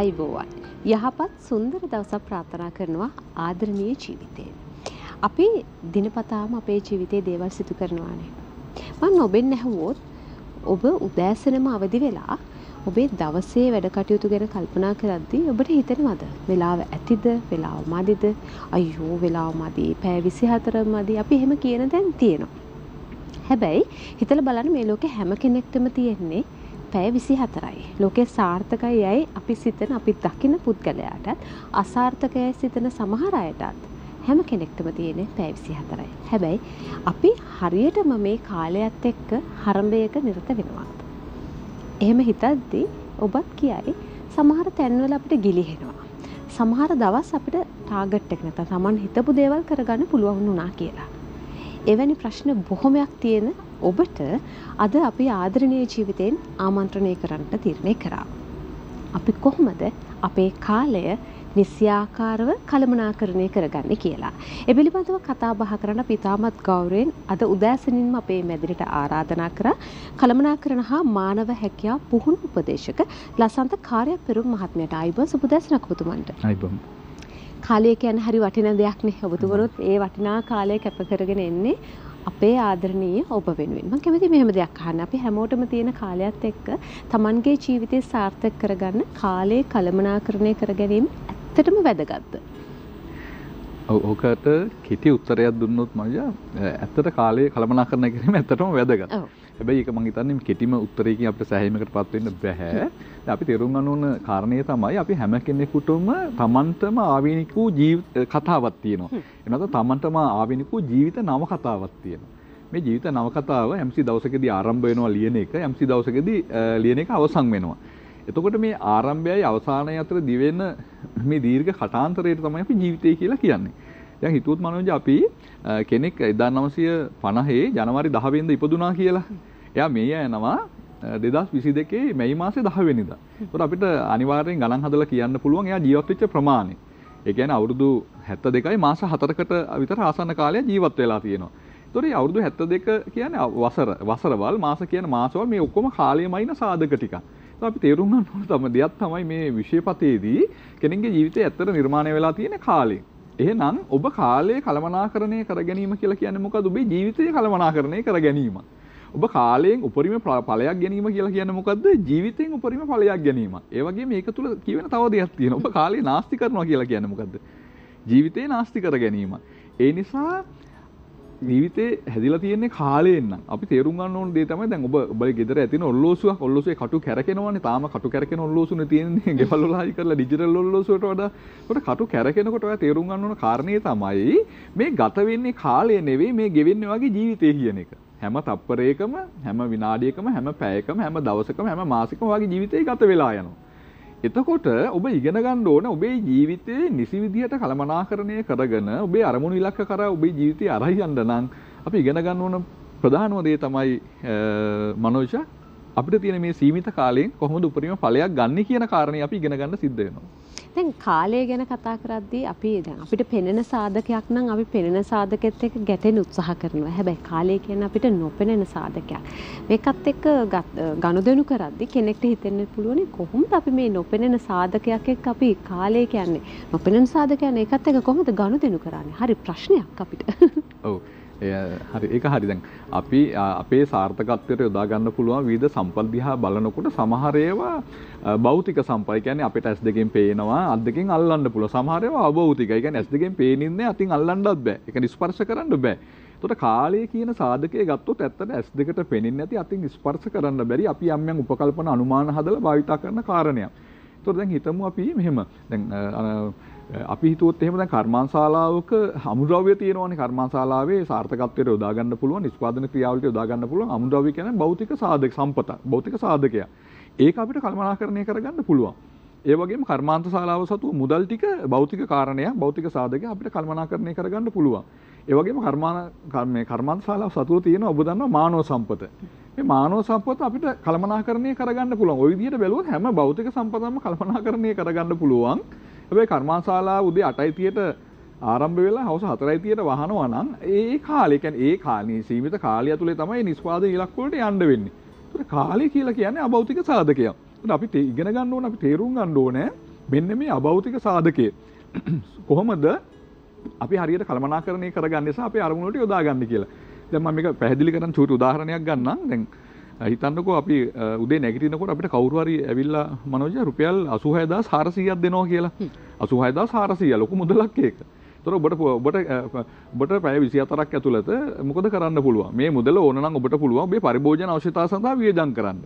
ආයිබෝවන්. යහපත් සුන්දර දවසක් ප්‍රාර්ථනා කරනවා ආදරණීය ජීවිතේ. අපි දිනපතාම අපේ ජීවිතේ දේවල් සිදු කරනවානේ. මම ඔබෙන් ඇහුවොත් ඔබ උදෑසනම අවදි වෙලා ඔබේ දවසේ වැඩ කටයුතු ගැන කල්පනා කරද්දී ඔබට හිතෙනවද වෙලාව ඇතිද වෙලාව මදිද අයියෝ වෙලාව මදි පැය 24 මදි අපි එහෙම කියන දැන් තියෙනවා. හැබැයි හිතලා බලන්න මේ ලෝකේ හැම කෙනෙක්ටම තියෙන්නේ පැය විසි හතරයි. ලෝකේ සාර්ථකයි යැයි අපි සිතන අපි දකින පුද්ගලයාටත් අසාර්ථකයයි සිතන සමහරයටත් හැම කෙනෙක්ටම තියෙන පැවිසි හතරයි. හැබැයි අපි හරියටම මේ කාලයත් එක්ක හරඹයක නිරත වෙනවා. එහෙම හිතද්දී ඔබත් කියයි සමහර තැන්වල අපිට ගිලිහෙනවා. සමහර දවස් අපිට ටාගට් එක නැත තමන් හිතපු දේවල් කරගන්න පුළුවන් වුණා කියලා. එවැනි ප්‍රශ්න බොහොමයක් තියෙන ඔබට අද අපි ආදරණය ජීවිතයෙන් ආමන්ත්‍රණය කරන්නට තිරණය කරා. අපි කොහොමද අපේ කාලය නිසියාකාරව කළමනාකරණය කරගන්න කියලා. එබිළිබඳව කතා බහ කරන පිතාමත් ගෞරයෙන් අද උදෑසනින්ම අපේ මැදිරිට ආරාධනා කර කළමනාකරන හා මානව හැකයා පුහුණු උපදේශක ලසන්ත කාර්යක් පෙරුම් මහත්මයට අයිබ සුපදැසනක් පුතුමන්ට. අයිබම්. කාලය කියන්නේ හරි වටිනා දෙයක් නේ. ඔබතුමනොත් ඒ වටිනා කාලය කැප කරගෙන එන්නේ අපේ ආදරණීය ඔබ වෙනුවෙන්. මම කැමති මෙහෙම දෙයක් අහන්න. අපි හැමෝටම තියෙන කාලයත් එක්ක Tamanගේ ජීවිතය සාර්ථක කරගන්න කාලයේ කළමනාකරණය කර ගැනීම ඇත්තටම වැදගත්ද? ඕකට කෙටි උත්තරයක් දුන්නොත් මම ඇත්තට කාලයේ කළමනාකරණය කිරීම ඇත්තටම වැදගත්. ඔව්. හැබැයි ඒක මං හිතන්නේ කෙටිම උත්තරයකින් අපිට සෑහීමකට පත් වෙන්න බෑ. අපි තේරුම් ගන්න කාරණය තමයි අපි හැම කෙනෙකුටම තමන්ටම ආවේනික ජීවිත කතාවක් තියෙනවා. එනවාද තමන්ටම ආවේනික ජීවිත නව කතාවක් තියෙනවා. මේ ජීවිත නව කතාව MC දවසකදී ආරම්භ වෙනවා ලියන එක MC දවසකදී ලියන එක අවසන් වෙනවා. එතකොට මේ ආරම්භයයි අවසානය අතර දිවෙන මේ දීර්ඝ කටාන්තරයට තමයි අපි ජීවිතය කියලා කියන්නේ. දැන් හිතුවොත් මනෝජ අපි කෙනෙක් 1950 ජනවාරි 10 වෙනිදා ඉපදුනා කියලා. එයා මේ යනවා 2022 මැයි මාසේ 10 වෙනිදා. ඒකට අපිට අනිවාර්යෙන් ගණන් හදලා කියන්න පුළුවන් එයා ජීවත් වෙච්ච ප්‍රමාණය. ඒ කියන්නේ අවුරුදු 72යි මාස 4කට විතර ආසන්න කාලය ජීවත් වෙලා තියෙනවා. ඒතොරේ අවුරුදු 72 කියන්නේ වසර වසරවල් මාස කියන මාසවල් මේ ඔක්කොම කාලයමයින සාධක ටිකක්. අපි තේරුම් ගන්න ඕන තම දෙයක් තමයි මේ විෂයපතේදී කෙනෙක්ගේ ජීවිතය ඇත්තට නිර්මාණය වෙලා තියෙන කාලේ. එහෙනම් ඔබ කාලය කළමනාකරණය කර ගැනීම කියලා කියන්නේ මොකද? ඔබේ ජීවිතය කළමනාකරණය කර ගැනීම. ඔබ කාලයෙන් උපරිම ඵලයක් ගැනීම කියලා කියන්නේ මොකද්ද? ජීවිතයෙන් උපරිම ඵලයක් ගැනීම. ඒ වගේම මේක තුල කියවෙන තව දෙයක් තියෙනවා. ඔබ කාලය නාස්ති කරනවා කියලා කියන්නේ මොකද්ද? ජීවිතේ නාස්ති කර ගැනීම. ඒ නිසා ජීවිතේ හැදිලා තියෙන්නේ කාලයෙන් නම් අපි තේරුම් ගන්න ඕන දේ තමයි දැන් ඔබ ඔබේ ගෙදර ඇතින ඔල්ලෝසුවක් ඔල්ලෝසුවේ කටු කැරකෙනවනේ තාම කටු කැරකෙන ඔල්ලෝසුනේ තියෙන්නේ ගෙවල් වල හරි කරලා ඩිජිටල් ඔල්ලෝසුවට වඩා ඔතන කටු කැරකෙනකොට ඔයා තේරුම් ගන්න ඕන කාරණේ තමයි මේ ගත වෙන්නේ කාලය නෙවෙයි මේ ගෙවෙන්නේ වගේ ජීවිතේ කියන එක හැම තප්පරයකම හැම විනාඩියකම හැම පැයකම හැම දවසකම හැම මාසෙකම වගේ ජීවිතේ ගත වෙලා යනවා එතකොට ඔබ ඉගෙන ගන්න ඕන ඔබේ ජීවිතයේ නිසි විදිහට කළමනාකරණය කරගෙන ඔබේ අරමුණු ඉලක්ක කරා ඔබේ ජීවිතය අරයි යන්න නම් අපි ඉගෙන ගන්න ඕන ප්‍රධානම දේ තමයි මනෝජ අපිට තියෙන මේ සීමිත කාලයෙන් කොහොමද උපරිම ඵලයක් ගන්න කියන කාරණේ අපි ඉගෙන ගන්න සිද්ධ වෙනවා. දැන් කාලය ගැන කතා කරද්දී අපි දැන් අපිට පෙනෙන සාධකයක් නම් අපි පෙනෙන සාධකෙත් එක්ක ගැටෙන්න උත්සාහ කරනවා. හැබැයි කාලය කියන්නේ අපිට නොපෙනෙන සාධකයක්. මේකත් එක්ක ගනුදෙනු කරද්දී කෙනෙක්ට හිතෙන්න පුළුවන් කොහොමද අපි මේ නොපෙනෙන සාධකයක් එක්ක අපි කාලය කියන්නේ නොපෙනෙන සාධකයක් ඒකත් එක්ක කොහොමද ගනුදෙනු කරන්නේ? හරි ප්‍රශ්නයක් අපිට. ඔව්. හරි එක හරි දැන් අපි අපේ සාර්ථකත්වයට යොදාගන්න පුළුවන් විද සම්පල් දිහා බලනකොට සමහරේවා බෞතික සම්පල් කියන්නේ අපිට ඇස් දෙකෙන් පේනවා අත් දෙකෙන් අල්ලන්න පුළුවන් සමහරේවා අභෞතික ඒ කියන්නේ ඇස් දෙකෙන් පේනින්නේ අතින් අල්ලන්නත් බෑ ඒක ස්පර්ශ කරන්න බෑ තොට කාලය කියන සාධකය ගත්තොත් ඇත්තට ඇස් දෙකට පෙනෙන් ඇති අතින් ස්පර්ස කරන්න බැරි අපි අම්යන් උපකල්පන අනුමාන හදල භාවිතා කරන කාරණය. තොර දැන් හිතමු අපි මෙහෙම දැන් අපි හිතුවොත් එහෙම දැන් කර්මාන්තශාලාවක අමුද්‍රව්‍ය තියෙනවානේ කර්මාන්තශාලාවේ සාර්ථකත්වයට යොදා ගන්න පුළුවන් නිෂ්පාදන ක්‍රියාවලියට යොදා ගන්න පුළුවන් අමුද්‍රව්‍ය කියන්නේ භෞතික සාධක සම්පත භෞතික සාධකයක්. ඒක අපිට කල්පනාකරණය කරගන්න පුළුවන්. ඒ වගේම කර්මාන්තශාලාව සතු මුදල් ටික භෞතික කාරණයක් භෞතික සාධකයක් අපිට කල්පනාකරණය කරගන්න පුළුවන්. ඒ වගේම කර්මාන කර්මාන්තශාලාව සතුව තියෙන ඔබ දන්නවා මානව සම්පත. මේ මානව සම්පත අපිට කළමනාකරණය කරගන්න පුළුවන්. ওই විදිහට බැලුවොත් හැම භෞතික සම්පතක්ම කළමනාකරණය කරගන්න පුළුවන්. හැබැයි කර්මාශාලාව උදේ 8:30ට ආරම්භ වෙලා හවස 4:30ට වහනවා නම් ඒ කාලේ කියන්නේ ඒ කාලේ සීමිත කාලය ඇතුලේ තමයි නිෂ්පාදන ඉලක්ක වලට යන්න වෙන්නේ. ඒතර කාලය කියලා කියන්නේ අභෞතික සාධකයක්. ඒතර අපි ඉගෙන ගන්න ඕන අපි තේරුම් ගන්න ඕනේ මෙන්න මේ අභෞතික සාධකය. කොහොමද අපි හරියට කළමනාකරණය කරගන්න නිසා අපේ අරමුණට යොදා ගන්න කියලා. දැම මේක පැහදිලි කරන චුට උදාහරණයක් ගන්න දැන් හිතන්නකෝ අපි උදේ නැගටිනකොට අපිට කවරුවරි ඇවිල්ලා මනෝජ රුපියල් අසුහයදා සාරසීයක් දෙනවා කියලා අසුහයදා සාරසීය ලොකු මුදලක් ඒක තොර ඔබට ඔබට ඔබට පැය විසි අතරක් ඇතුළත මොකද කරන්න පුළුව මේ මුදල ඕනනම් ඔබට පුළුවන් ඔබේ පරිභෝජන අවශ්‍යතා සඳහා වියදම් කරන්න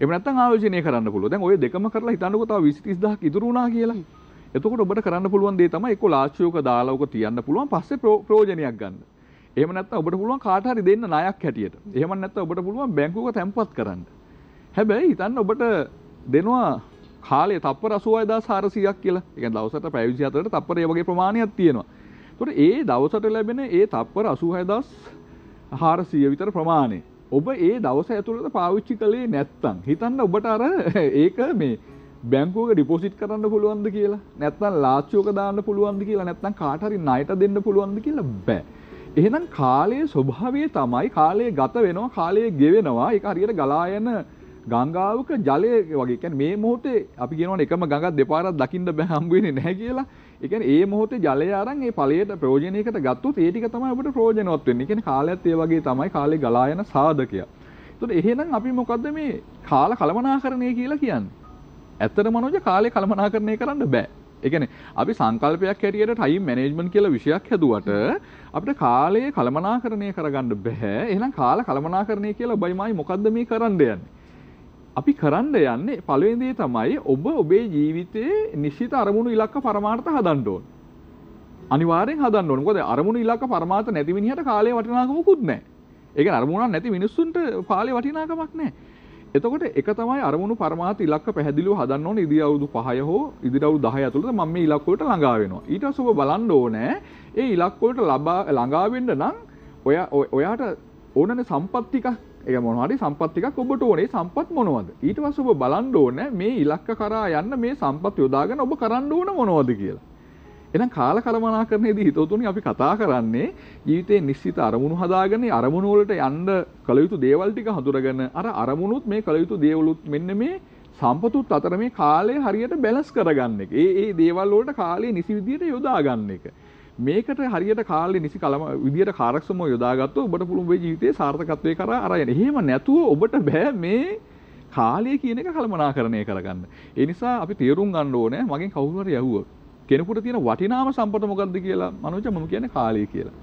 එම නැත්නම් ආයෝජනය කරන්න පුළුවන් දැන් ඔය දෙකම කරලා හිතන්නකෝ තව 20 30000ක් ඉතුරු වුණා කියලා එතකොට ඔබට කරන්න පුළුවන් දේ තමයි එක්ක ලාච්චියක දාලා ඔක තියන්න පුළුවන් පස්සේ ප්‍රයෝජනයක් ගන්න එහෙම නැත්නම් ඔබට පුළුවන් කාට හරි දෙන්න ණයක් හැටියට. එහෙම නැත්නම් ඔබට පුළුවන් බැංකුවක තැන්පත් කරන්න. හැබැයි හිතන්න ඔබට දෙනවා කාලේ තප්පර 86400ක් කියලා. ඒ කියන්නේ දවසට පැය 24ට තප්පර ඒ වගේ ප්‍රමාණයක් තියෙනවා. ඒතකොට ඒ දවසට ලැබෙන ඒ තප්පර 86400 විතර ප්‍රමාණය ඔබ ඒ දවස ඇතුළත පාවිච්චි කළේ නැත්තම් හිතන්න ඔබට අර ඒක මේ බැංකුවක ඩිපොසිට් කරන්න පුළුවන්ද කියලා නැත්තම් ලාච්චුවක දාන්න පුළුවන්ද කියලා නැත්තම් කාට හරි ණයට දෙන්න පුළුවන්ද කියලා බෑ. එහෙනම් කාලයේ ස්වභාවය තමයි කාලය ගත වෙනවා කාලය ගෙවෙනවා එක හරියට ගලායන ගංගාවක ජලය වගේ කැන මේ මොහොතේ අපි කියනවන එකම ගඟත් දෙපාරත් දකින්න බැහම්බුවෙන නැහැ කියලා එකන ඒ මොහොත ජලය අරන් ඒ පලයට ප්‍රෝජනයකට ගත්තු ඒටික තම ඔබට ප්‍රෝජනවත් වෙන්නේ එකන කාලයත් ඒ වගේ තමයි කාලෙ ගලායන සාධකය තුට එහෙනම් අපි මොකක්ද මේ කාල කළමනා කරණය කියලා කියන්න ඇත්තට මනෝජ කාලෙ කළමනා කරණය කරන්න බෑ එකන අපි සංකල්පයක් හැටියට ටයිම් මැනේජ්මන් කියල විෂයක් හැදුවට අපට කාලයේ කළමනා කරණය කරගන්න බැහැ එනම් කාල කළමනා කරණය කියලා බයිමයි මොකක්ද මේ කරන්න යන්න. අපි කරන්න යන්නේ පළවෙදේ තමයි ඔබ ඔබේ ජීවිතයේ නිශ්ිත අරමුණු ඉලක්ක පරමාර්ථ හදන්ඩෝන්. අනිවාරෙන් හදන්න ඕනකොද අරමුණ ඉලක්ක පරමාත නැතිවිනිහට කාලය වටිනාකමකුත් නෑ එක අරමුණක් නැති මිනිස්සුන්ට කාලය වටිනාකමක් නෑ එතකොට එක තමයි අරමුණු පරමාත ඉලක්ක පැහැදිලිව හදන්න ඕනේ ඉදිරි අවුරුදු 5 හෝ ඉදිරි අවුරුදු 10 ඇතුළත මම මේ ඉලක්ක වලට ළඟා වෙනවා. ඊට පස්සේ ඔබ බලන්න ඕනේ ඒ ඉලක්ක වලට ලබා ළඟා වෙන්න නම් ඔයා ඔයාට ඕනනේ සම්පත් ටික ඒ මොනවා හරි සම්පත් ටිකක් ඔබට ඕනේ සම්පත් මොනවද? ඊට පස්සේ ඔබ බලන්න ඕනේ මේ ඉලක්ක කරා යන්න මේ සම්පත් යොදාගෙන ඔබ කරන්න ඕන මොනවද කියලා. එහෙනම් කාල කලමනාකරණයේදී හිතවතුනි අපි කතා කරන්නේ ජීවිතේ නිශ්චිත අරමුණු හදාගෙන අරමුණු වලට යන්න කල යුතු දේවල් ටික හඳුරගෙන අර අරමුණුත් මේ කල යුතු දේවලුත් මෙන්න මේ සම්පතුත් අතර මේ කාලය හරියට බැලන්ස් කරගන්න එක. ඒ ඒ දේවල් වලට කාලය නිසි විදියට යොදා ගන්න එක. මේකට හරියට කාලේ නිසි කලම විදියට කාර්යක්ෂමව යොදාගත්තොත් ඔබට පුළුවන් මේ ජීවිතයේ සාර්ථකත්වයේ කරා අර යන්න. එහෙම නැතුව ඔබට බෑ මේ කාලය කියන එක කළමනාකරණය කරගන්න. ඒ නිසා අපි තේරුම් ගන්න ඕනේ මගෙන් කවුරු හරි යහුවා කෙනෙකුට තියෙන වටිනාම සම්පත මොකක්ද කියලා මනුජ මම කියන්නේ කාලය කියලා.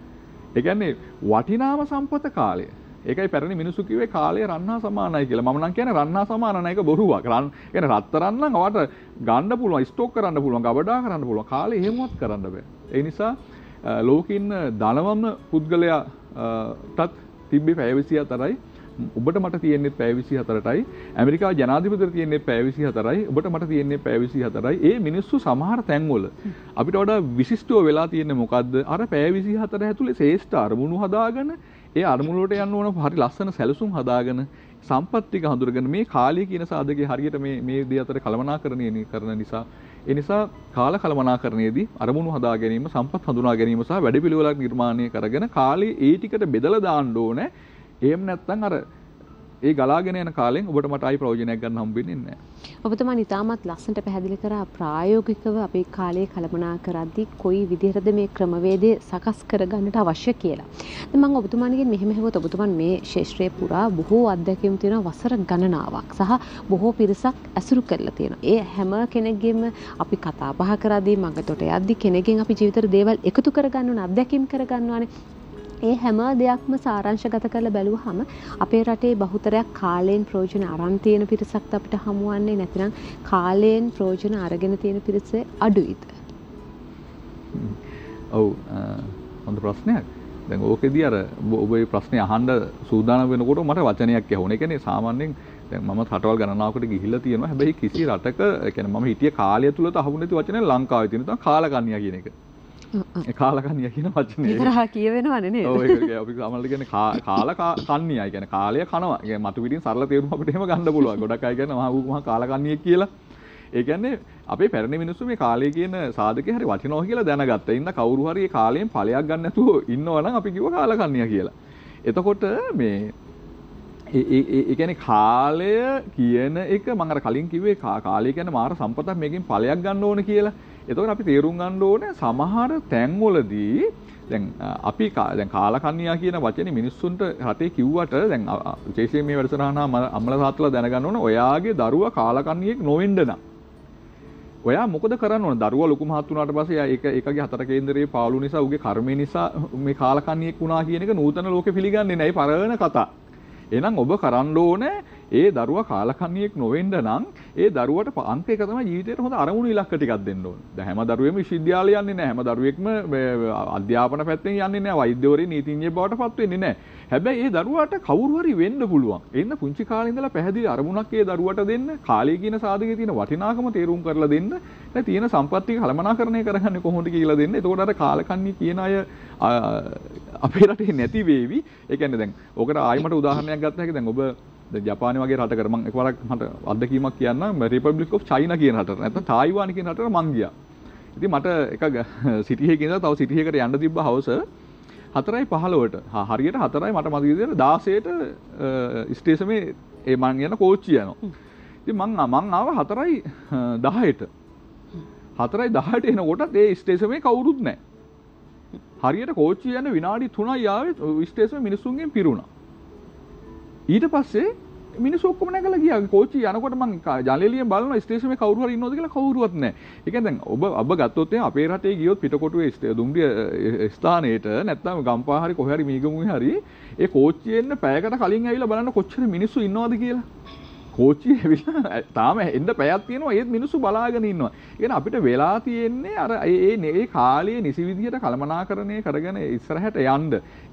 ඒ කියන්නේ වටිනාම සම්පත කාලය. ඒකයි පැරණි මිනිස්සු කිව්වේ කාලය රන්නා සමානයි කියලා. මම නම් කියන්නේ රන්නා සමාන නැයක බොරුවක්. රන් කියන්නේ රත්තරන් නම් අවට ගන්න පුළුවන්, ස්ටොක් කරන්න පුළුවන්, ගබඩා කරන්න පුළුවන්. කාලේ එහෙමවත් කරන්න බෑ. ඒ නිසා ලෝකේ ඉන්න ධනවම පුද්ගලයාටත් තිබ්බේ පැය 24යි ඔබට මට තියෙන්නේ පැවිසි හතරටයි ඇමරිකා ජනාධිපතර තියන්නේ පැවිසි හතරයි ඔබට මට තියෙන්නේ පැවිසි හතරයි ඒ මිනිස්සු සමහර තැන්වල අපිට වඩා විශිෂ්ටෝ වෙලා තියෙන්නේ මොකක්ද අර පැවිසි හතර ඇතුළේ ශේෂ්ඨ අරමුණු හදාගෙන ඒ අරමුලට යන්න ඕන හරි ලස්සන සැලසුම් හදාගෙන සම්පත්තික හඳුරගෙන මේ කාලය කියන සාධකයේ හරියට මේ මේ දේ අතර කලමනාකරණය කරන නිසා ඒ නිසා කාල කලමනාකරණයේදී අරමුණු හදා ගැනීම සම්පත් හඳුනා ගැනීම සහ වැඩපිළිවෙලක් නිර්මාණය කරගෙන කාලේ ඒ ටිකට බෙදලා දාන්න ඕනේ එහෙම නැත්නම් අර ඒ ගලාගෙන යන කාලෙන් ඔබට මට ආයි ප්‍රයෝජනයක් ගන්න හම්බෙන්නේ නැහැ. ඔබතුමා නිතාමත් ලස්සනට පැහැදිලි කරා ප්‍රායෝගිකව අපේ කාලයේ කළමනා කරද්දී කොයි විදිහටද මේ ක්‍රමවේදය සකස් කරගන්නට අවශ්‍ය කියලා. ඉතින් මම ඔබතුමාගෙන් මෙහෙම හෙවොත් ඔබතුමන් මේ ශේෂ්ත්‍රයේ පුරා බොහෝ අත්දැකීම් තියෙන වසර ගණනාවක් සහ බොහෝ පිරිසක් ඇසුරු කරලා තියෙනවා. ඒ හැම කෙනෙක්ගෙම අපි කතා බහ කරද්දී මඟතොට යද්දී කෙනෙක්ගෙන් අපි ජීවිතේ දේවල් එකතු කරගන්න ඕන අත්දැකීම් කරගන්නවානේ. ඒ හැම දෙයක්ම සාරංශගත කළ බැලූ හම අපේ රටේ බහුතරයක් කාලයෙන් ප්‍රෝජන අරන්තියන පිරිසක්ත අපිට හමුවන්නේ නැතිනම් කාලයෙන් ප්‍රෝජන අරගෙන තියෙන පිරිසේ අඩුයිද. ඔවු හොඳ ප්‍රශ්නයක් දැන් ඕකෙදී අර ඔබේ ප්‍රශ්නය අහන්ඩ සූදාන වෙනකොට මට වචනයක් යහුණ එකනේ සාමාන්‍යෙන් මම සටවල් ගණනාවට ගිහිල්ල තියෙන හැබැයි කිසි රටක එකන ම හිටිය කාලය තුළ හුණනති වචන ලංකාව තිනත කාලගන්නය කියන එක කාලකන්නිය කියන වචනේ ඉතරහ කියවෙනවනේ නේද ඔව් ඒක අපි සමහරවිට කියන්නේ කාල කන්නියයි කියන්නේ කාලය කනවා ඒ මතු පිටින් සරල තේරුම අපිට එහෙම ගන්න පුළුවන් ගොඩක් අය කියන්නේ මහා මහා කාලකන්නියෙක් කියලා ඒ කියන්නේ අපේ පැරණි මිනිස්සු මේ කාලය කියන සාධකේ හරි වටිනවා කියලා දැනගත්තා. ඉන්න කවුරු හරි මේ කාලයෙන් ඵලයක් ගන්න නැතුව ඉන්නවනම් අපි කිව්ව කාලකන්නිය කියලා. එතකොට මේ ඒගැන කාලය කියන එක මඟර කලින් කිවේ කාලය ගැන මාර සම්පතක් මේකින් පලයක් ගන්න ඕන කියලා එතකොට අපි තේරුම් ගන්න ඕනේ සමහර තැන්වලදී දැන් අපි දැන් කාලකන්‍යා කියන වචනේ මිනිස්සුන්ට රටේ කිව්වට දැන් විශේෂයෙන් මේ වැඩසටහන අම්මලා තාත්තලා දැනගන්න ඕන ඔයාගේ දරුවා කාලකන්‍යෙක් නොවෙන්න නම් ඔයා මොකද කරන්න ඕන දරුවා ලොකු මහත් වුණාට පස්සේ එයා ඒක ඒකගේ හතර කේන්දරයේ පාළු නිසා උගේ කර්මය නිසා මේ කාලකන්ණියෙක් වුණා කියන එක නූතන ලෝකෙ පිළිගන්නේ නැහැ පරණ කතා. එහෙනම් ඔබ කරන්න ඕනේ ඒ දරුවා කාලකන්ණියෙක් නොවෙන්න නම් ඒ දරුවට අන්ක එක තමයි ජීවිතේට හොඳ අරමුණු ඉලක්ක ටිකක් දෙන්න ඕනේ. දැන් හැම දරුවෙම විශ්වවිද්‍යාලය යන්නේ නැහැ. හැම දරුවෙක්ම අධ්‍යාපන පැත්තෙන් යන්නේ නැහැ. වෛද්‍යවරේ නීතිඥයෙක් බවට පත් වෙන්නේ නැහැ. හැබැයි ඒ දරුවාට කවුරු හරි වෙන්න පුළුවන්. එන්න පුංචි කාලේ ඉඳලා පැහැදිලි අරමුණක් ඒ දරුවාට දෙන්න, කාලය කියන සාධකයේ තියෙන වටිනාකම තේරුම් කරලා දෙන්න, දැන් තියෙන සම්පත්තිය කළමනාකරණය කරගන්නේ කොහොමද කියලා දෙන්න. එතකොට අර කාලකන්ණි කියන අය අපේ රටේ නැති වේවි. ඒ කියන්නේ දැන් ඔකට ආයිමට උදාහරණයක් ගත්ත හැකි දැන් ඔබ ජපාන වගේ රටකට මම එකවරක් මට අත්දැකීමක් කියන්නම් රිපබ්ලික් ඔෆ් චයිනා කියන රටට නැත්නම් තායිවාන කියන රටට මං ගියා. ඉතින් මට එක සිටියකින් තව සිටියකට යන්න තිබ්බ හවස හතරයි පහලවට හරියට හතරයි මට මදවිදියට දාසයට ස්ටේසමේ ඒ මං යන කෝච්චි යනවා ති මං අමං ආව හතරයි දහයට හතරයි දහට එනකොටත් ඒ ස්ටේසමේ කවුරුත් නෑ හරියට කෝච්චි යන විනාඩි තුනයි යාව ස්ටේසම මිනිස්සුන්ගෙන් පිරුණා ඊට පස්සේ මිනිස් ඔක්කොම නැගලා ගියා. කෝච්චි යනකොට මම ජනේලිය බලනවා ස්ටේෂනේ කවුරු හරි ඉන්නවද කියලා කවුරුවත් නැහැ. ඒ කියන්නේ දැන් ඔබ ඔබ ගත්තොත් එහෙනම් අපේ රටේ ගියොත් පිටකොටුවේ දුම්රිය ස්ථානයේට නැත්නම් ගම්පහ හරි කොහේ හරි මීගමුවේ හරි ඒ කෝච්චියෙන් පැයකට කලින් ඇවිල්ලා බලන්න කොච්චර මිනිස්සු ඉන්නවද කියලා. කෝච්චි ඇවිල්ලා තාම එන්න පැයක් තියෙනවා ඒත් මිනිස්සු බලාගෙන ඉන්නවා. ඒ අපිට වෙලා තියෙන්නේ අර ඒ ඒ කාලයේ නිසි විදිහට කළමනාකරණය කරගෙන ඉස්සරහට යන්න.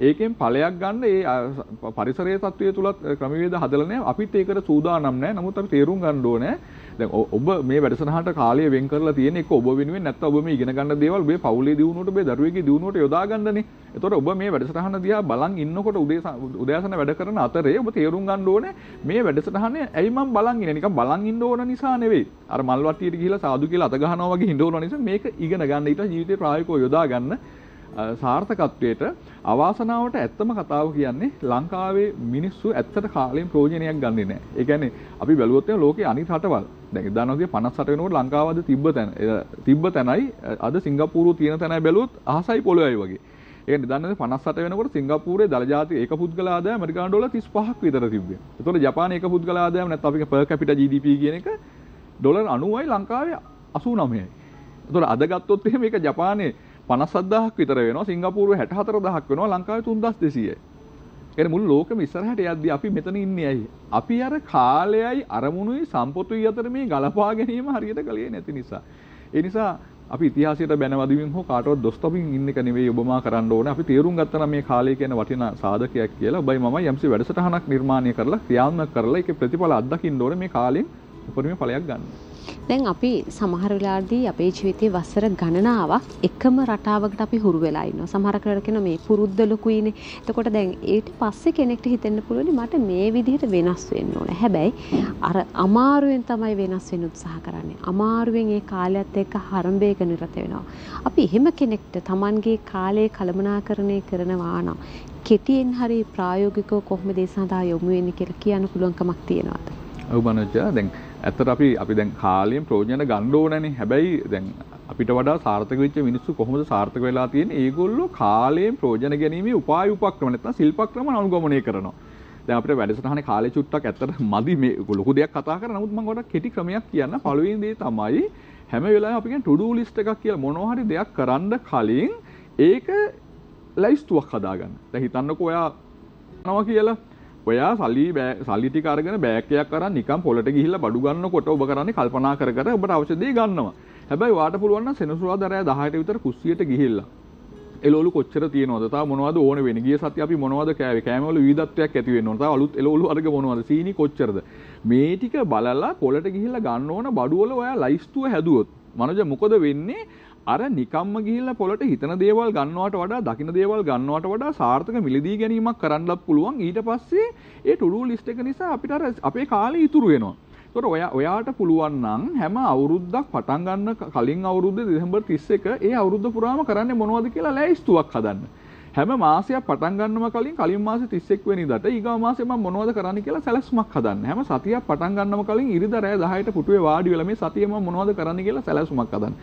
ඒකෙන් ඵලයක් ගන්න ඒ පරිසරයේ තත්ත්වය තුලත් ක්‍රමවේද හදලා නැහැ. අපිත් ඒකට සූදානම් නැහැ. නමුත් අපි තේරුම් ගන්න ඕනේ දැන් ඔබ මේ වැඩසටහනට කාලය වෙන් කරලා තියෙන එක ඔබ වෙනුවෙන් නැත්නම් ඔබ මේ ඉගෙන ගන්න දේවල් ඔබේ පවුලේ දියුණුවට ඔබේ දරුවෙගේ දියුණුවට යොදා ගන්නනේ. එතකොට ඔබ මේ වැඩසටහන දිහා බලන් ඉන්නකොට උදෑසන වැඩ කරන අතරේ ඔබ තේරුම් ගන්න ඕනේ මේ වැඩසටහන ඇයි මම බලන් ඉන්නේ නිකන් බලන් ඉන්න ඕන නිසා නෙවෙයි. අර මල් වට්ටියට ගිහිලා සාදු කියලා අත ගහනවා වගේ හිඳවනවා නිසා මේක ඉගෙන ගන්න ඊට ජීවිතේ ප්‍රායෝගිකව යොදා ගන්න සාර්ථකත්වයට අවාසනාවට ඇත්තම කතාව කියන්නේ ලංකාවේ මිනිස්සු ඇත්තට කාලයෙන් ප්‍රෝජනයක් ගන්නේ නැහැ. ඒ කියන්නේ අපි බලුවොත් එන ලෝකේ අනිත් රටවල් දැන් 1958 වෙනකොට ලංකාවද තිබ්බ තැන තිබ්බ තැනයි අද සිංගප්පූරුව තියෙන තැනයි බැලුවොත් අහසයි පොළොවයි වගේ. ඒ කියන්නේ 1958 වෙනකොට සිංගප්පූරේ දලජාතික ඒක පුද්ගල ආදායම ඇමරිකානු ඩොලර් 35ක් විතර තිබ්බේ. එතකොට ජපානයේ ඒක පුද්ගල ආදායම නැත්නම් අපේ per capita GDP කියන එක ඩොලර් 90යි ලංකාවේ 89යි. එතකොට අද ගත්තොත් එහෙම ඒක ජපානයේ පනසදදාහක් විතර වෙන සිංගපුරුව හැට හතර දහක් වෙනවා ලංකාව තුන්දස් දෙසිය එන මුල් ලෝකම ඉස්සරහට යද්දි අපි මෙතන ඉන්නේ ඇයි අපි අර කාලයයි අරමුණුයි සම්පොතුයි අතර මේ ගලපා ගැනීම හරියට කළේ නැති නිසා ඒ නිසා අපි ඉතිහාසයට බැනවදමින් හෝ කාටවත් දොස්තමින් ඉන්න එක නෙවෙයි ඔබමා කරන්න ඕනේ අපි තේරුම් ගත්තා මේ කාලය කියන වටිනා සාධකයක් කියලා ඔබයි මමයි යම්සි වැඩසටහනක් නිර්මාණය කරලා ක්‍රියාත්මක කරලා ඒකේ ප්‍රතිඵල අත්දකින්න ඕනේ මේ කාලෙන් උපරිම ඵලයක් ගන්න. දැන් අපි සමහර වෙලාදී අපේ ජීවිතේ වසර ගණනාවක් එකම රටාවකට අපි හුරු වෙලා ඉන්නවා. සමහර කෙනෙක් කියන මේ පුරුද්ද ලොකුයිනේ. එතකොට දැන් ඊට පස්සේ කෙනෙක්ට හිතෙන්න පුළුවන් මට මේ විදිහට වෙනස් වෙන්න ඕන. හැබැයි අර අමාරුවෙන් තමයි වෙනස් වෙන්න උත්සාහ කරන්නේ. අමාරුවෙන් ඒ කාලයත් එක්ක හරඹේක නිරත වෙනවා. අපි එහෙම කෙනෙක්ට Tamanගේ කාලය කළමනාකරණය කරනවා නම් කෙටියෙන් හරි ප්‍රායෝගිකව කොහොමද ඒ සඳහා යොමු වෙන්නේ කියලා කියන්න පුළුවන්කමක් තියෙනවද? ඔව් මනෝජා දැන් ඇත්තට අපි අපි දැන් කාලයෙන් ප්‍රෝජන ගණ්ඩෝ නැන හැබැයි දැන් අපිට වඩා සාර්ථකවිච්ච මිනිස්සු කොහොමද සාර්ථක වෙලා තියෙන ඒගොල්ලෝ කාලයෙන් ප්‍රෝජන ගැනීම උපාය උපක්‍රම නැත්නම් ශිල්පක්‍රම අනුගමනය කරනවා. දැන් අපිට වැඩසටහන කාලේ චුට්ටක් ඇත්තට මදි මේ ලොකු දෙයක් කතා කරා නමුත් මම ගොඩක් කෙටි ක්‍රමයක් කියන්න පළවෙනි දේ තමයි හැම වෙලාවෙම අපි කියන්නේ to do list එකක් කියලා මොනවා හරි දෙයක් කරන්න කලින් ඒක ලයිස්තුවක් හදාගන්න. දැන් හිතන්නකෝ ඔයා කරනවා කියලා ඔයා සල්ලි සල්ලි ටික අරගෙන බෑග් එකක් අරන් නිකන් පොලට ගිහිල්ලා බඩු ගන්නකොට ඔබ කරන්නේ කල්පනා කර කර ඔබට අවශ්‍ය දේ ගන්නවා. හැබැයි වාට පුළුවන් නම් සෙනසුරාදා රෑ 10ට විතර කුස්සියට ගිහිල්ලා එලෝලු කොච්චර තියෙනවද? තා මොනවද ඕන වෙන්නේ? ගිය සතිය අපි මොනවද කෑවේ? කෑමවල විවිධත්වයක් ඇති වෙන්න ඕන. තා අලුත් එලෝලු වර්ග මොනවද? සීනි කොච්චරද? මේ ටික බලලා පොලට ගිහිල්ලා ගන්න ඕන බඩු වල ඔයා ලයිස්තුව හැදුවොත් මනෝජ මොකද වෙන්නේ? අර නිකම්ම ගිහිල්ලා පොළට හිතන දේවල් ගන්නවට වඩා දකින දේවල් ගන්නවට වඩා සාර්ථක මිලදී ගැනීමක් කරන්නත් පුළුවන් ඊට පස්සේ ඒ to do list එක නිසා අපිට අර අපේ කාලේ ඉතුරු වෙනවා. ඒතකොට ඔයා ඔයාට පුළුවන් නම් හැම අවුරුද්දක් පටන් ගන්න කලින් අවුරුද්දේ දෙසැම්බර් 31 ඒ අවුරුද්ද පුරාම කරන්නේ මොනවද කියලා ලෑස්තුවක් හදන්න. හැම මාසයක් පටන් ගන්නම කලින් කලින් මාසේ 31 වෙනිදාට ඊගා මාසේ මම මොනවද කරන්න කියලා සැලැස්මක් හදන්න. හැම සතියක් පටන් ගන්නම කලින් ඉරිදා රෑ 10ට පුටුවේ වාඩි වෙලා මේ සතියේ මම මොනවද කරන්න කියලා සැලැස්මක් හදන්න.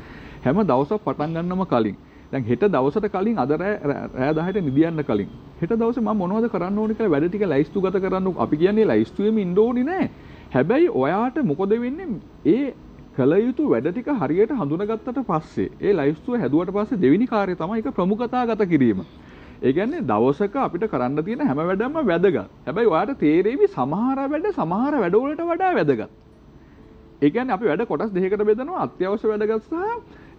හැම දවසක් පටන් ගන්නම කලින් දැන් හෙට දවසට කලින් අද රෑ රෑ 10ට නිදියන්න කලින් හෙට දවසේ මම මොනවද කරන්න ඕනේ කියලා වැඩ ටික ලයිස්තු ගත කරන්න අපි කියන්නේ ලයිස්තුවේම ඉන්න ඕනේ නෑ හැබැයි ඔයාට මොකද වෙන්නේ ඒ කළ යුතු වැඩ ටික හරියට හඳුනගත්තට පස්සේ ඒ ලයිස්තුව හැදුවට පස්සේ දෙවෙනි කාර්යය තමයි ඒක ප්‍රමුඛතාගත කිරීම. ඒ කියන්නේ දවසක අපිට කරන්න තියෙන හැම වැඩක්ම වැදගත්. හැබැයි ඔයාට තේරෙවි සමහර වැඩ සමහර වැඩවලට වඩා වැදගත්. ඒ කියන්නේ අපි වැඩ කොටස් දෙකකට බෙදනවා අත්‍යවශ්‍ය වැඩගත් සහ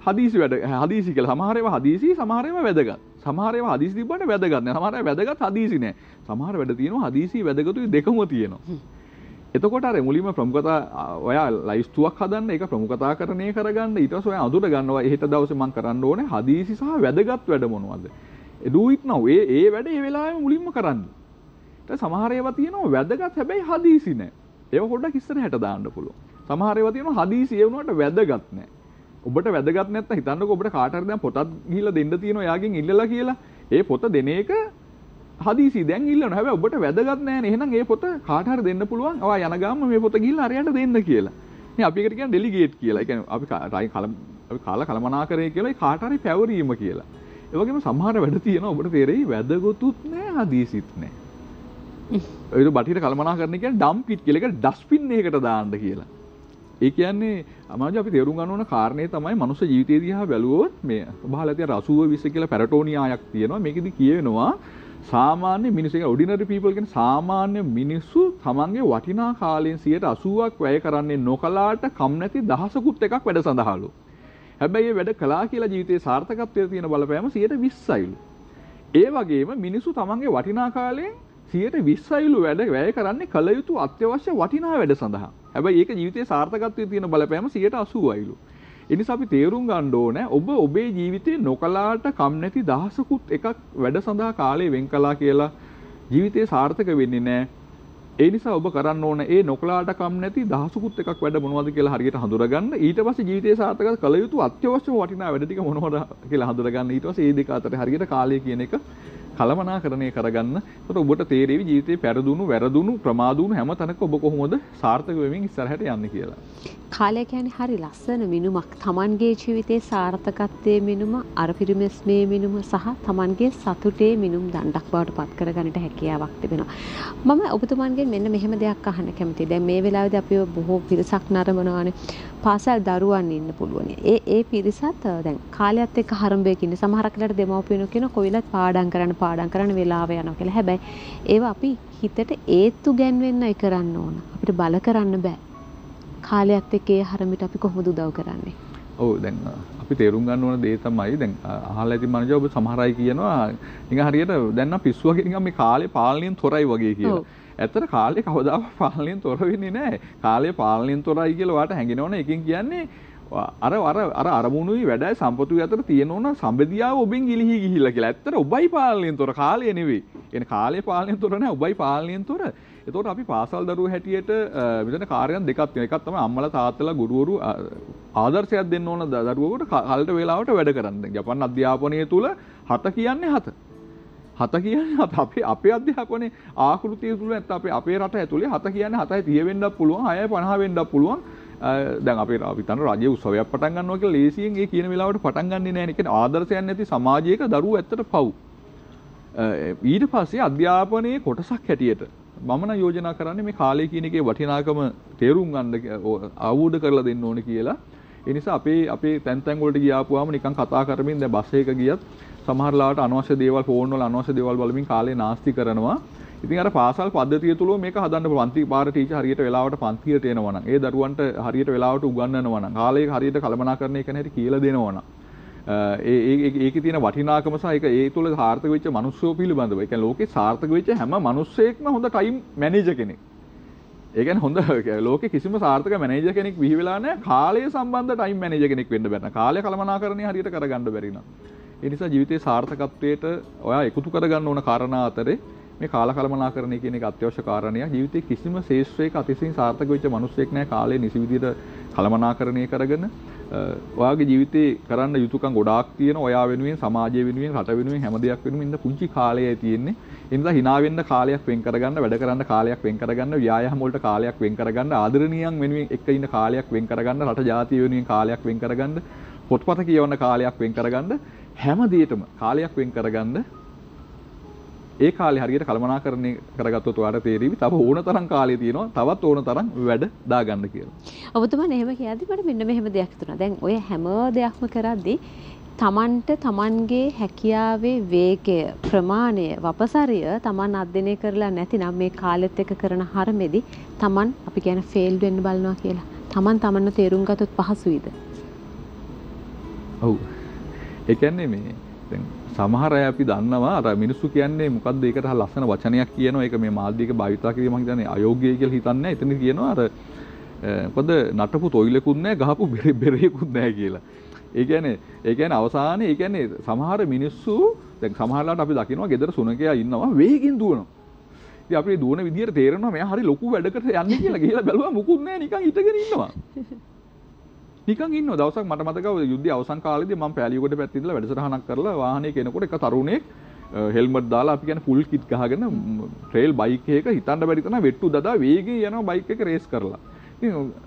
හදිසි වැඩ හදිසි කියලා සමහරව හදිසි සමහරව වැදගත් සමහරව හදිසි තිබ්බට වැදගත් නෑ සමහර වැදගත් හදිසි නෑ සමහර වැඩ තියෙනවා හදිසි වැදගතුයි දෙකම තියෙනවා එතකොට අර මුලින්ම ප්‍රමුඛතා ඔයා ලයිස්තුවක් හදන්න ඒක ප්‍රමුඛතාකරණය කරගන්න ඊට පස්සේ ඔයා අඳුර ගන්නවා හෙට දවසේ මම කරන්න ඕනේ හදිසි සහ වැදගත් වැඩ මොනවද do it now ඒ ඒ වැඩ ඒ වෙලාවෙම මුලින්ම කරන්න ඊට සමහර ඒවා තියෙනවා වැදගත් හැබැයි හදිසි නෑ ඒව පොඩ්ඩක් ඉස්සරහට දාන්න පුළුවන් සමහර ඒවා තියෙනවා හදිසි ඒ වුණාට වැදගත් නෑ ඔබට වැදගත් නැත්නම් හිතන්නකෝ ඔබට කාට හරි දැන් පොතක් ගිහිල්ලා දෙන්න තියෙනවා එයාගෙන් ඉල්ලලා කියලා ඒ පොත දෙන එක හදිසි දැන් ඉල්ලනවා හැබැයි ඔබට වැදගත් නැහැ නේ එහෙනම් ඒ පොත කාට හරි දෙන්න පුළුවන් ඔයා යන ගාම මේ පොත ගිහිල්ලා හරියට දෙන්න කියලා නේ අපි එකට කියන්නේ ඩෙලිගේට් කියලා ඒ කියන්නේ අපි රයි කලම් අපි කාලා කලමනාකරය කියලා ඒ කාට හරි පැවරීම කියලා ඒ වගේම සමහර වැඩ තියෙනවා ඔබට තේරෙයි වැදගතුත් නැහැ හදිසිත් නැහැ ඒක බටහිර කලමනාකරණය කියන්නේ ඩම්ප් කිට් කියලා එක ඩස්පින් එකකට දාන්න කියලා ඒ කියන්නේ අමාජ අපි තේරුම් ගන්න ඕන කාරණේ තමයි මනුෂ්‍ය ජීවිතය දිහා බැලුවොත් මේ ඔබහලා තියෙන 80 කියලා පැරටෝනියායක් තියෙනවා මේකෙදි කියවෙනවා සාමාන්‍ය මිනිස්සු කියන ඔඩිනරි පීපල් කියන සාමාන්‍ය මිනිස්සු තමන්ගේ වටිනා කාලයෙන් 80ක් වැය කරන්නේ නොකලාට කම් නැති දහසකුත් එකක් වැඩ සඳහාලු. හැබැයි වැඩ කලා කියලා ජීවිතේ සාර්ථකත්වයේ තියෙන බලපෑම 120යිලු. ඒ වගේම මිනිස්සු තමන්ගේ වටිනා කාලයෙන් සියයට විස්සයිලු වැඩ වැය කරන්නේ කළ යුතු අත්‍යවශ්‍ය වටිනා වැඩ සඳහා හැබයි ඒක ජීවිතය සාර්ථකත්වය තියෙන බලපෑම සියට අසුවයිලු. එනිසා අපි තේරුම් ගන්න ඕනේ ඔබ ඔබේ ජීවිතේ නොකලාට කම් නැති දහසකුත් එකක් වැඩ සඳහා කාලය වෙන් කළා කියලා ජීවිතේ සාර්ථක වෙන්නේ නැහැ. ඒ නිසා ඔබ කරන්න ඕන ඒ නොකලාට කම් නැති දහසකුත් එකක් වැඩ මොනවද කියලා හරියට හඳුරගන්න. ඊට පස්සේ ජීවිතේ සාර්ථක කළ යුතු අත්‍යවශ්‍යම වටිනා වැඩ ටික මොනවද කියලා හඳුරගන්න. ඊට පස්සේ මේ දෙක අතර හරියට කාලය කියන එක කළමනාකරණය කරගන්න. ඒතර ඔබට තේරෙවි ජීවිතේ පෙරදුණු, වැරදුණු, ප්‍රමාදුණු හැම තැනක ඔබ කොහොමද සාර්ථක වෙමින් ඉස්සරහට යන්නේ කියලා. කාලය කියන්නේ හරි ලස්සන මිනුමක්. Tamanගේ ජීවිතේ සාර්ථකත්වයේ මිනුම, අර පිරිමැස්මේ මිනුම සහ Tamanගේ සතුටේ මිනුම් දණ්ඩක් බවට පත් කරගන්නට හැකියාවක් තිබෙනවා. මම ඔබතුමන්ගෙන් මෙන්න මෙහෙම දෙයක් අහන්න කැමතියි. දැන් මේ වෙලාවේදී අපි බොහෝ පිරිසක් නරඹනවානේ. පාසල් දරුවන් ඉන්න පුළුවනි. ඒ ඒ පිරිසත් දැන් කාලයත් එක්ක හරඹයක ඉන්නේ. සමහරක් වෙලාවට දෙමව්පියනෝ කියන කොවිලත් පාඩම් කරන්න පාඩම් කරන්න වෙලාව යනවා කියලා. හැබැයි ඒව අපි හිතට ඒත්තු ගැන්වෙන්නයි කරන්න ඕන. අපිට බල කරන්න බෑ. කාලයත් එක්ක ඒ හරඹිට අපි කොහොමද උදව් කරන්නේ? ඔව් දැන් අපි තේරුම් ගන්න ඕන දේ තමයි දැන් අහලා ඇති මනජ ඔබ සමහර අය කියනවා නිකන් හරියට දැන් නම් පිස්සු වගේ නිකන් මේ කාලේ පාලනයෙන් තොරයි වගේ කියලා. ඇත්තට කාලේ කවදාම පාලනයෙන් තොර වෙන්නේ නැහැ. කාලේ පාලනයෙන් තොරයි කියලා වාට හැඟෙනවනේ එකෙන් කියන්නේ අර අර අර අරමුණුයි වැඩයි සම්පතුයි අතර තියෙන ඕන සම්බෙදියාව ඔබෙන් ගිලිහි ගිහිල්ලා කියලා. ඇත්තට ඔබයි පාලනයෙන් තොර කාලය නෙවෙයි. එන කාලේ පාලනයෙන් තොර නෑ ඔබයි පාලනයෙන් තොර. එතකොට අපි පාසල් දරුවෝ හැටියට මෙතන කාර්යයන් දෙකක් තියෙනවා. එකක් තමයි අම්මලා තාත්තලා ගුරුවරු ආදර්ශයක් දෙන්න ඕන දරුවෝකට කල්ට වේලාවට වැඩ කරන්න. ජපාන් අධ්‍යාපනය තුල හත කියන්නේ හත. හත කියන හත අපේ අපේ අධ්‍යාපනයේ ආකෘතිය තුල නැත්නම් අපේ අපේ රට ඇතුලේ හත කියන්නේ හතයි 30 වෙන්නත් පුළුවන් 6යි 50 වෙන්නත් පුළුවන් දැන් අපේ අපි තන රජයේ උත්සවයක් පටන් ගන්නවා කියලා ලේසියෙන් ඒ කියන වෙලාවට පටන් ගන්නෙ නැහැ නේ කියන්නේ ආදර්ශයක් නැති සමාජයක දරුවෝ ඇත්තට පව් ඊට පස්සේ අධ්‍යාපනයේ කොටසක් හැටියට මම නම් යෝජනා කරන්නේ මේ කාලය කියන එකේ වටිනාකම තේරුම් ගන්න අවබෝධ කරලා දෙන්න ඕනේ කියලා ඒ නිසා අපේ අපේ තැන් තැන් වලට ගියාපුවාම නිකන් කතා කරමින් දැන් බස් එක ගියත් සමහරලාට අනවශ්‍ය දේවල් ෆෝන් වල අනවශ්‍ය දේවල් බලමින් කාලය නාස්ති කරනවා. ඉතින් අර පාසල් පද්ධතිය තුල මේක හදන්න පන්ති පාර ටීචර් හරියට වෙලාවට පන්තියට එනවා නම් ඒ දරුවන්ට හරියට වෙලාවට උගන්වනවා නම් කාලය හරියට කළමනාකරණය කරන හැටි කියලා දෙනවා නම් ඒ ඒ ඒක තියෙන වටිනාකම සහ ඒක ඒ තුල සාර්ථක වෙච්ච මිනිස්සු පිළිබඳව ඒ කියන්නේ ලෝකේ සාර්ථක වෙච්ච හැම මිනිස්සෙක්ම හොඳ ටයිම් මැනේජර් කෙනෙක්. ඒ කියන්නේ හොඳ ලෝකේ කිසිම සාර්ථක මැනේජර් කෙනෙක් බිහි වෙලා නැහැ කාලය සම්බන්ධ ටයිම් මැනේජර් කෙනෙක් වෙන්න බැරි. කාලය කළමනාකරණය හරියට කරගන්න බැරි නම්. එනිසා ජීවිතයේ සාර්ථකත්වයට ඔයා එකතු කරගන්න ඕන කාරණා අතරේ මේ කාලකල්මනාකරණය කියන එක අත්‍යවශ්‍ය කාරණයක්. ජීවිතේ කිසිම ශේෂ්ත්‍රයක අතිශයින් සාර්ථක වෙච්ච මිනිසෙක් නැහැ කාලේ නිසි විදිහට කළමනාකරණය කරගෙන ඔයාගේ ජීවිතේ කරන්න යුතුකම් ගොඩාක් තියෙන ඔයා වෙනුවෙන් සමාජය වෙනුවෙන් රට වෙනුවෙන් හැම දෙයක් වෙනුවෙන් ඉන්න පුංචි කාලයයි තියෙන්නේ. ඒ නිසා hina වෙන්න කාලයක් වෙන් කරගන්න, වැඩ කරන්න කාලයක් වෙන් කරගන්න, ව්‍යායාම වලට කාලයක් වෙන් කරගන්න, ආදරණීයන් වෙනුවෙන් එක්ක ඉන්න කාලයක් වෙන් කරගන්න, රට ජාතිය වෙනුවෙන් කාලයක් වෙන් කරගන්න, පොත්පත කියවන්න කාලයක් වෙන් කරගන්න හැම දෙයකම කාලයක් වෙන් කරගන්න ඒ කාලේ හරියට කළමනාකරණය කරගත්තොත් ඔයාලට තේරෙවි. තව ඕන තරම් කාලය තියෙනවා. තවත් ඕන තරම් වැඩ දාගන්න කියලා. ඔබතුමන් එහෙම කියද්දි මට මෙන්න මෙහෙම දෙයක් හිතුණා. දැන් ඔය හැම දෙයක්ම කරද්දී තමන්ට තමන්ගේ හැකියාවේ වේගය ප්‍රමාණය වපසරිය තමන් අධ්‍යයනය කරලා නැතිනම් මේ කාලෙත් එක කරන හරමෙදි තමන් අපි කියන ෆේල් වෙන්න බලනවා කියලා. තමන් තමන්ව තේරුම් ගත්තොත් පහසුයිද? ඔව්. ඒ කියන්නේ මේ දැන් සමහර අය අපි දන්නවා අර මිනිස්සු කියන්නේ මොකද්ද ඒකට ලස්සන වචනයක් කියනවා ඒක මේ මාධ්‍යික භාවිතා කිරීම මං කියන්නේ අයෝග්‍යයි කියලා හිතන්නේ එතන කියනවා අර මොකද නටපු තොইলකුත් නැහැ ගහපු බෙරේකුත් නැහැ කියලා. ඒ කියන්නේ ඒ කියන්නේ අවසානයේ ඒ කියන්නේ සමහර මිනිස්සු දැන් සමහරලාට අපි දකිනවා ගෙදර සුනකයා ඉන්නවා වේගින් දුවනවා. ඉතින් අපි දුවන විදියට තේරෙනවා මෙයා හරි ලොකු වැඩකට යන්නේ කියලා ගිහලා බැලුවා මුකුත් නැහැ නිකන් හිටගෙන ඉන්නවා. නිකන් ඉන්න දවසක් මට මතකව යුද්ධය අවසන් කාලේදී මම පෑලියකට පැත්තේ ඉඳලා වැඩසටහනක් කරලා වාහනේ කෙනකොට එක තරුණෙක් හෙල්මට් දාලා අපි කියන්නේ ෆුල් කිට් ගහගෙන ට්‍රේල් බයික් එකක හිතන්න බැරි තරම් වෙට්ටු දදා වේගෙන් යනවා බයික් එක රේස් කරලා.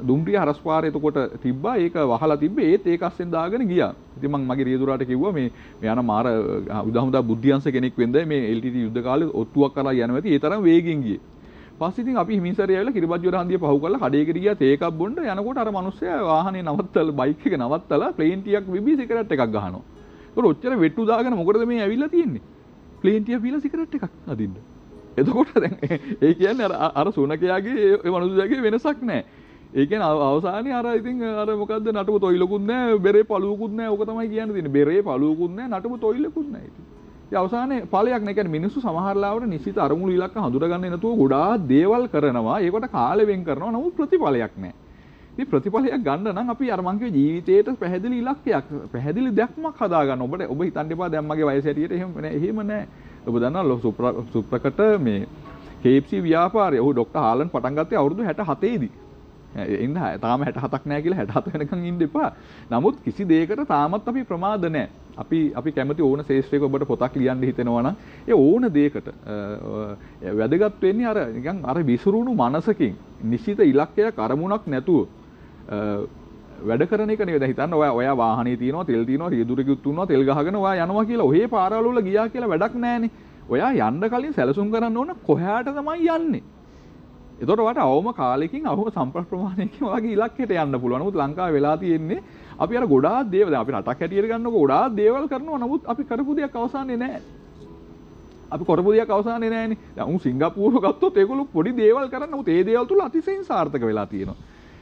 දුම්රිය හරස්පාරය එතකොට තිබ්බා ඒක වහලා තිබ්බේ ඒත් ඒක අස්සෙන් දාගෙන ගියා. ඉතින් මම මගේ රියදුරාට කිව්වා මේ මෙයාන මාර උදාහමුදා බුද්ධියංශ කෙනෙක් වෙන්ද මේ LTT යුද්ධ කාලේ ඔට්ටුවක් කරලා යනවා ඇති ඒ තරම් වේගෙන් ගියේ. පස්සේ ඉතින් අපි හිමින්සරේ ඇවිල්ලා කිරිබජ්ජුවර හන්දිය පහු කරලා කඩේකට ගියා තේ එකක් බොන්න යනකොට අර මිනිස්සයා වාහනේ නවත්තලා බයික් එක නවත්තලා ප්ලේන් ටියක් විබී සිගරට් එකක් ගහනවා. ඒකට ඔච්චර වෙට්ටු දාගෙන මොකටද මේ ඇවිල්ලා තියෙන්නේ? ප්ලේන් ටියක් බීලා සිගරට් එකක් අදින්න. එතකොට දැන් ඒ කියන්නේ අර අර සුනකයාගේ ඒ මිනිස්සයාගේ වෙනසක් නැහැ. ඒ කියන්නේ අවසානයේ අර ඉතින් අර මොකද්ද නටුව තොইলකුත් නැහැ, බෙරේ පළුවකුත් නැහැ. ඕක තමයි කියන්න තියෙන්නේ. බෙරේ පළුවකුත් නැහැ, නටුව තොইলකුත් නැහැ. අවසානයේ ඵලයක් නේ කියන්නේ මිනිස්සු සමහරලාවට නිසිත අරමුණු ඉලක්ක හඳුනගන්න නැතුව ගොඩාක් දේවල් කරනවා ඒකට කාලෙ වෙන් කරනවා නමුත් ප්‍රතිඵලයක් නැහැ ඉතින් ප්‍රතිඵලයක් ගන්න නම් අපි අර මං කිව්ව ජීවිතේට පැහැදිලි ඉලක්කයක් පැහැදිලි දෙයක්මක් හදාගන්න. ඔබට ඔබ හිතන්න එපා දැන් මගේ වයස හැටියට එහෙම නෑ එහෙම නෑ. ඔබ දන්නවා සුප්‍රකට මේ KFC ව්‍යාපාරය. ඔහු ડોක්ටර් හාලන් පටන් ගත්තේ අවුරුදු 67 දී. එන්න තාම හැට හතක් නෑ කියලා හැට හතකනකං ඉන්න එපා නමුත් කිසි දේකට තාමත් අපි ප්‍රමාද නෑ අපි අපි කැමති ඕන ශේෂ්ත්‍රයක ඔබට පොතක් ලියන්න හිතෙනවා නම් ඒ ඕන දෙයකට වැදගත් වෙන්නේ අර නිකන් අර විසිරුණු මනසකින් නිශ්චිත ඉලක්කයක් අරමුණක් නැතුව වැඩ කරන එක නේද හිතන්න ඔයා ඔයා වාහනේ තියෙනවා තෙල් තියෙනවා රියදුරෙකුත් තුනවා තෙල් ගහගෙන ඔයා යනවා කියලා ඔහේ පාරවල ගියා කියලා වැඩක් නැහනේ ඔයා යන්න කලින් සැලසුම් කරන්න ඕන කොහාට තමයි යන්නේ එතකොට වට අවම කාලෙකින් අවම සම්ප්‍රදාය ප්‍රමාණයකින් වගේ ඉලක්කයට යන්න පුළුවන්. නමුත් ලංකාවේ වෙලා තියෙන්නේ අපි අර ගොඩාක් දේවල් දැන් අපි රටක් හැටියට ගන්නකො ගොඩාක් දේවල් කරනවා. නමුත් අපි කරපු දෙයක් අවසානේ නැහැ. අපි කරපු දෙයක් අවසානේ නැහැනේ. දැන් උන් සිංගප්පූරුව ගත්තොත් ඒගොල්ලෝ පොඩි දේවල් කරන්නේ. නමුත් ඒ දේවල් තුල අතිශයින් සාර්ථක වෙලා තියෙනවා.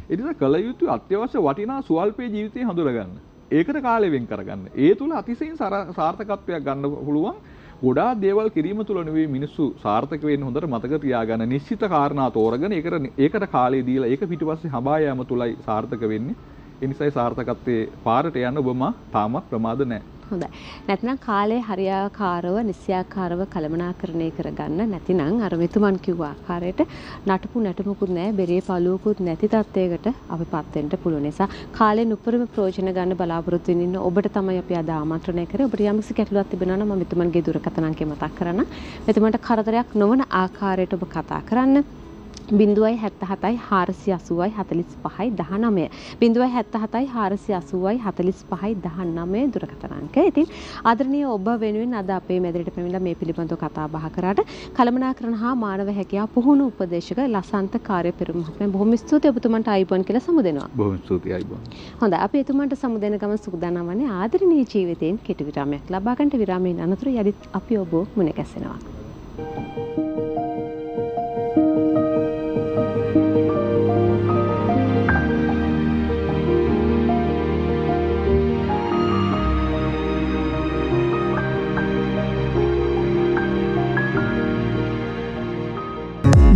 ඒ නිසා කල යුතු අත්‍යවශ්‍ය වටිනා සුවල්පේ ජීවිතේ හඳුනගන්න. ඒකට කාලය වෙන් කරගන්න. ඒ තුල අතිශයින් සාර්ථකත්වයක් ගන්න පුළුවන්. ගොඩා දේවල් කිරීම තුළ නෙවෙයි මිනිස්සු සාර්ථක වෙන්නේ හොඳට මතක තියාගන්න නිශ්චිත කාරණා තෝරගෙන ඒකට ඒකට කාලය දීලා ඒක පිටිපස්සේ හඹා යාම තුලයි සාර්ථක වෙන්නේ. ඒ නිසායි සාර්ථකත්වයේ පාරට යන්න ඔබම තාමත් ප්‍රමාද නැහැ. හොඳයි. නැත්නම් කාලය හරියාකාරව නිසියාකාරව කළමනාකරණය කරගන්න නැතිනම් අර මෙතුමන් කිව්ව ආකාරයට නටපු නැටමකුත් නැහැ, බෙරේ පළුවකුත් නැති තත්ත්වයකට අපිපත් වෙන්න පුළුවන් නිසා කාලේ නුපරිම ප්‍රයෝජන ගන්න බලාපොරොත්තු වෙන්න ඔබට තමයි අපි අද ආමන්ත්‍රණය කරේ. ඔබට යම්කිසි ගැටලුවක් තිබෙනවා නම් මම මෙතුමන්ගේ දුරකථන අංකය මතක් කරන්න. මෙතුමන්ට කරදරයක් නොවන ආකාරයට ඔබ කතා කරන්න. බිඳුවයි හැත්ත හතයි හාරසි අසුවයි හතලිස් පහයි දහනමය බිඳුවයි හැත්ත හතයි හාරසි අසුවයි හතලිස් පහයි දහන්නමය දුරකතරංක ඉතින් අදරනය ඔබ වෙනුවෙන් අද අපේ මැදිරිට පැමිල මේ පිළිබඳව කතා බහ කරට කළමනා කරන හා මානව හැකයා පුහුණු උපදේශක ලසන්ත කාරය පෙරමහත්ම බොහොම ස්තුති ඔබතුමන්ට අයිබන් කියලා සමුදෙනවා බොහොම ස්තුතියි අයිබන් හොඳ අපි එතුමන්ට සමුදෙන ගම සූදානම් වන්නේ ආදරණීය ජීවිතයෙන් කෙටි විරාමයක් ලබා ගන්නට විරාමයෙන් අනතුරු යදිත් අපි ඔබ මුණ ගැසෙනවා Thank you.